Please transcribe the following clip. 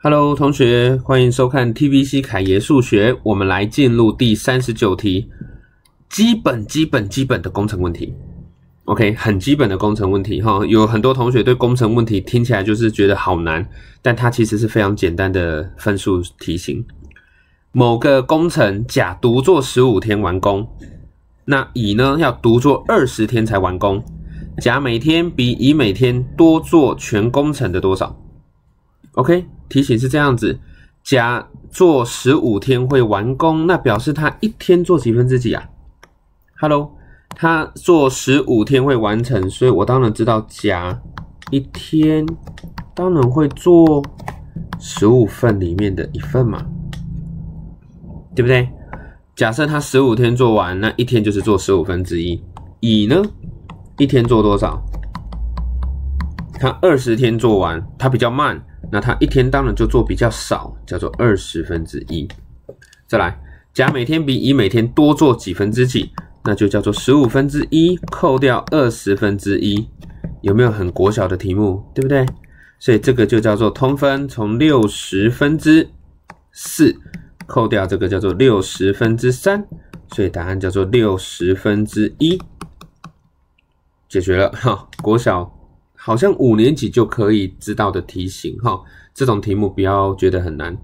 Hello，同学，欢迎收看 t v c 凯爷数学。我们来进入第三十九题，基本、基本、基本的工程问题。OK，很基本的工程问题哈。有很多同学对工程问题听起来就是觉得好难，但它其实是非常简单的分数题型。某个工程，甲独做十五天完工，那乙呢要独做二十天才完工。甲每天比乙每天多做全工程的多少？OK。提醒是这样子，甲做十五天会完工，那表示他一天做几分之几啊？Hello，他做十五天会完成，所以我当然知道甲一天当然会做十五份里面的一份嘛，对不对？假设他十五天做完，那一天就是做十五分之一。乙呢，一天做多少？他二十天做完，他比较慢。那他一天当然就做比较少，叫做二十分之一。再来，甲每天比乙每天多做几分之几，那就叫做十五分之一，扣掉二十分之一，有没有很国小的题目，对不对？所以这个就叫做通分，从六十分之四扣掉这个叫做六十分之三，所以答案叫做六十分之一，解决了哈，国小。好像五年级就可以知道的题型，哈，这种题目不要觉得很难。